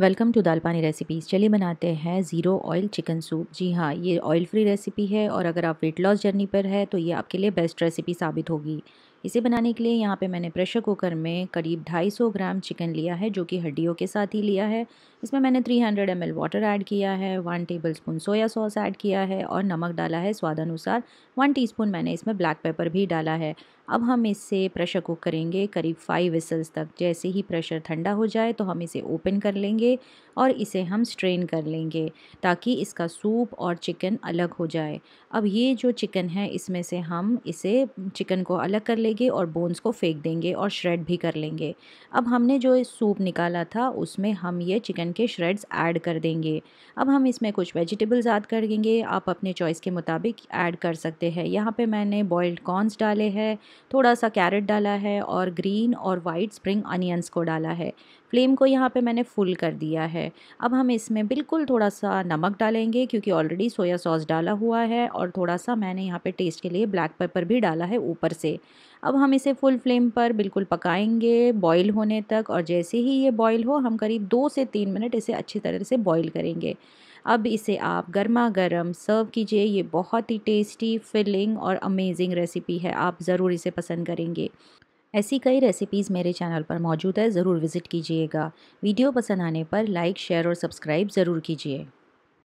welcome to दाल पानी recipes चलिए बनाते हैं ज़ीरो ऑयल चिकन सूप जी हाँ ये ऑयल फ्री रेसिपी है और अगर आप वेट लॉस जर्नी पर है तो ये आपके लिए बेस्ट रेसिपी साबित होगी इसे बनाने के लिए यहाँ पे मैंने प्रेशर कुकर में करीब 250 ग्राम चिकन लिया है जो कि हड्डियों के साथ ही लिया है इसमें मैंने 300 हंड्रेड एम वाटर ऐड किया है one tablespoon soya sauce add किया है और नमक डाला है स्वाद अनुसार वन टी मैंने इसमें ब्लैक पेपर भी डाला है अब हम इसे प्रेशर कुक करेंगे करीब फाइव विसल्स तक जैसे ही प्रेशर ठंडा हो जाए तो हम इसे ओपन कर लेंगे और इसे हम स्ट्रेन कर लेंगे ताकि इसका सूप और चिकन अलग हो जाए अब ये जो चिकन है इसमें से हम इसे चिकन को अलग कर लेंगे लेंगे और बोन्स को फेंक देंगे और श्रेड भी कर लेंगे अब हमने जो सूप निकाला था उसमें हम ये चिकन के श्रेड्स ऐड कर देंगे अब हम इसमें कुछ वेजिटेबल्स ऐड कर देंगे आप अपने चॉइस के मुताबिक ऐड कर सकते हैं यहाँ पे मैंने बॉयल्ड कॉर्नस डाले हैं थोड़ा सा कैरेट डाला है और ग्रीन और वाइट स्प्रिंग अनियंस को डाला है फ्लेम को यहाँ पे मैंने फुल कर दिया है अब हम इसमें बिल्कुल थोड़ा सा नमक डालेंगे क्योंकि ऑलरेडी सोया सॉस डाला हुआ है और थोड़ा सा मैंने यहाँ पे टेस्ट के लिए ब्लैक पेपर भी डाला है ऊपर से अब हम इसे फुल फ्लेम पर बिल्कुल पकाएंगे बॉईल होने तक और जैसे ही ये बॉईल हो हम करीब दो से तीन मिनट इसे अच्छी तरह से बॉईल करेंगे अब इसे आप गर्मा गर्म सर्व कीजिए ये बहुत ही टेस्टी फिलिंग और अमेजिंग रेसिपी है आप ज़रूर इसे पसंद करेंगे ऐसी कई रेसिपीज़ मेरे चैनल पर मौजूद है ज़रूर विज़िट कीजिएगा वीडियो पसंद आने पर लाइक शेयर और सब्सक्राइब ज़रूर कीजिए